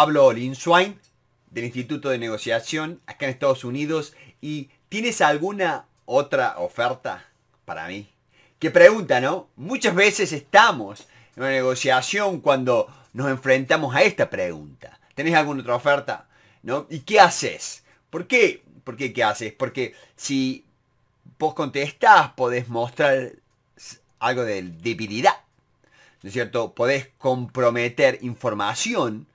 Pablo Swain del Instituto de Negociación acá en Estados Unidos. ¿Y tienes alguna otra oferta para mí? Que pregunta, ¿no? Muchas veces estamos en una negociación cuando nos enfrentamos a esta pregunta. ¿Tenés alguna otra oferta? ¿No? ¿Y qué haces? ¿Por qué? ¿Por qué qué haces? Porque si vos contestás, podés mostrar algo de debilidad. ¿No es cierto? Podés comprometer información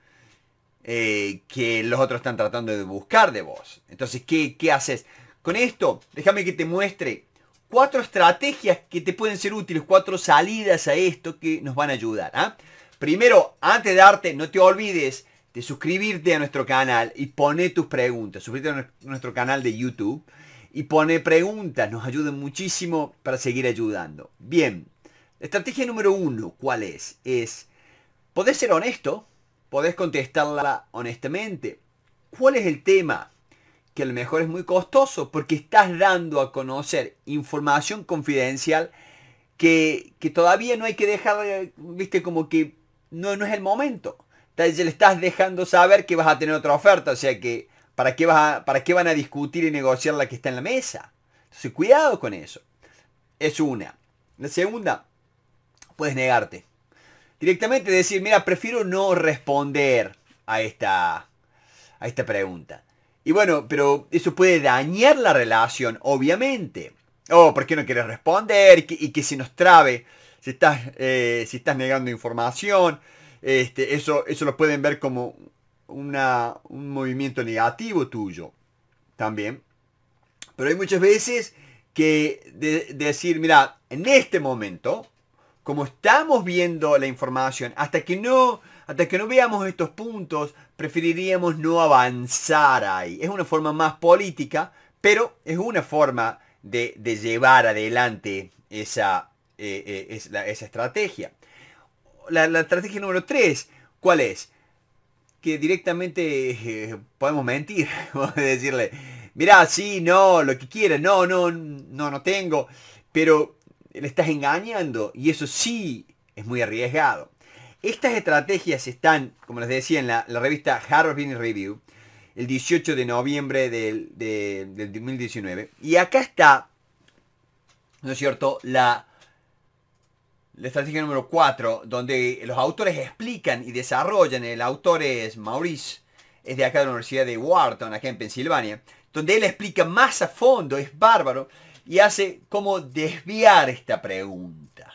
eh, que los otros están tratando de buscar de vos. Entonces, ¿qué, haces? Con esto, déjame que te muestre cuatro estrategias que te pueden ser útiles, cuatro salidas a esto que nos van a ayudar. ¿ah? Primero, antes de darte, no te olvides de suscribirte a nuestro canal y poner tus preguntas. Suscríbete a nuestro canal de YouTube y pone preguntas. Nos ayudan muchísimo para seguir ayudando. Bien, estrategia número uno, ¿cuál es? Es poder ser honesto podés contestarla honestamente. ¿Cuál es el tema? Que a lo mejor es muy costoso porque estás dando a conocer información confidencial que, todavía no hay que dejar, viste, como que no, no es el momento. Ya le estás dejando saber que vas a tener otra oferta, o sea que ¿para qué, vas ¿para qué van a discutir y negociar la que está en la mesa? Entonces, cuidado con eso. Es una. La segunda, puedes negarte. Directamente decir, mira, prefiero no responder a esta, a esta pregunta. Y bueno, pero eso puede dañar la relación, obviamente. Oh, ¿por qué no quieres responder? Y que, se nos trabe. Si estás, eh, si estás negando información, este, eso, eso lo pueden ver como un movimiento negativo tuyo también. Pero hay muchas veces que decir, mira, en este momento como estamos viendo la información, hasta que no, hasta que no veamos estos puntos, preferiríamos no avanzar ahí. Es una forma más política, pero es una forma de, llevar adelante esa, eh, eh, estrategia. La, estrategia número 3, ¿cuál es? Que directamente eh, podemos mentir, decirle, mira, sí, no, lo que quiera, no, no, no, no tengo, pero le estás engañando y eso sí es muy arriesgado. Estas estrategias están, como les decía en la, revista Harvard Business Review, el 18 de noviembre del, 2019. Y acá está, ¿no es cierto?, la, la estrategia número 4, donde los autores explican y desarrollan, el autor es Maurice, es de acá de la Universidad de Wharton, acá en Pensilvania, donde él explica más a fondo, es bárbaro, y hace como desviar esta pregunta.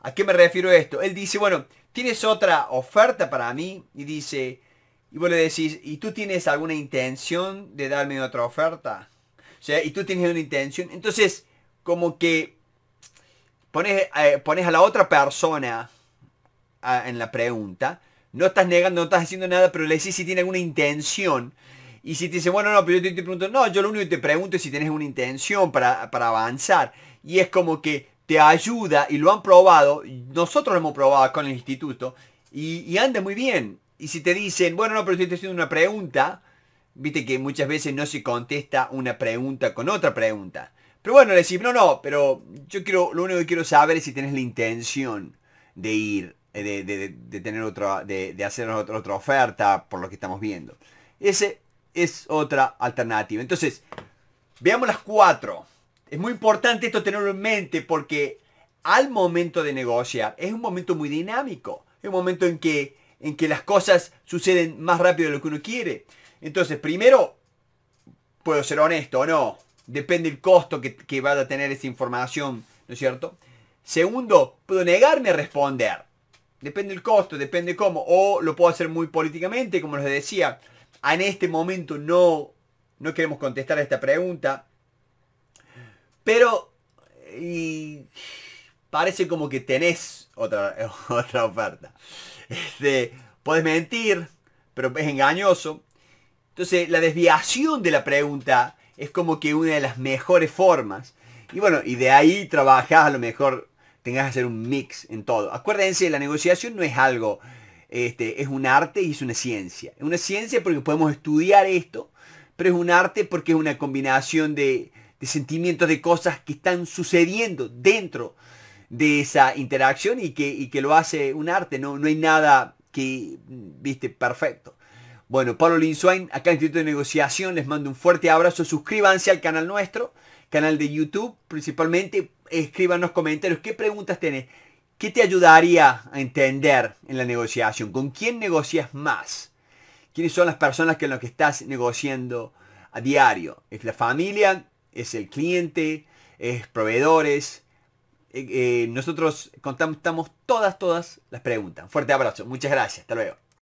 ¿A qué me refiero esto? Él dice, bueno, ¿tienes otra oferta para mí? Y dice, y vos le decís, ¿y tú tienes alguna intención de darme otra oferta? O sea, ¿y tú tienes una intención? Entonces, como que pones, eh, pones a la otra persona ah, en la pregunta, no estás negando, no estás haciendo nada, pero le decís si tiene alguna intención. Y si te dicen, bueno, no, pero yo te, pregunto, no, yo lo único que te pregunto es si tienes una intención para, avanzar. Y es como que te ayuda y lo han probado, nosotros lo hemos probado con el instituto, y, anda muy bien. Y si te dicen, bueno, no, pero estoy haciendo una pregunta, viste que muchas veces no se contesta una pregunta con otra pregunta. Pero bueno, le decís, no, no, pero yo quiero, lo único que quiero saber es si tienes la intención de ir, de, de, tener otra, de, hacer otra, otra oferta por lo que estamos viendo. Ese es otra alternativa. Entonces, veamos las cuatro. Es muy importante esto tenerlo en mente porque al momento de negociar es un momento muy dinámico. Es un momento en que, en que las cosas suceden más rápido de lo que uno quiere. Entonces, primero, puedo ser honesto o no. Depende del costo que, que vaya a tener esa información, ¿no es cierto? Segundo, puedo negarme a responder. Depende el costo, depende cómo. O lo puedo hacer muy políticamente, como les decía. Ah, en este momento no, no queremos contestar a esta pregunta. Pero parece como que tenés otra, otra oferta. Este, podés mentir, pero es engañoso. Entonces la desviación de la pregunta es como que una de las mejores formas. Y bueno, y de ahí trabajás a lo mejor tengas que hacer un mix en todo. Acuérdense, la negociación no es algo este, es un arte y es una ciencia. Es una ciencia porque podemos estudiar esto, pero es un arte porque es una combinación de, sentimientos, de cosas que están sucediendo dentro de esa interacción y que, lo hace un arte. No, no hay nada que, viste, perfecto. Bueno, Pablo Linsuain, acá en Instituto de Negociación, les mando un fuerte abrazo. Suscríbanse al canal nuestro, canal de YouTube principalmente. Escríbanos comentarios, qué preguntas tenés, ¿Qué te ayudaría a entender en la negociación? ¿Con quién negocias más? ¿Quiénes son las personas con las que estás negociando a diario? ¿Es la familia? ¿Es el cliente? ¿Es proveedores? Eh, eh, nosotros contamos todas, todas las preguntas. Fuerte abrazo. Muchas gracias. Hasta luego.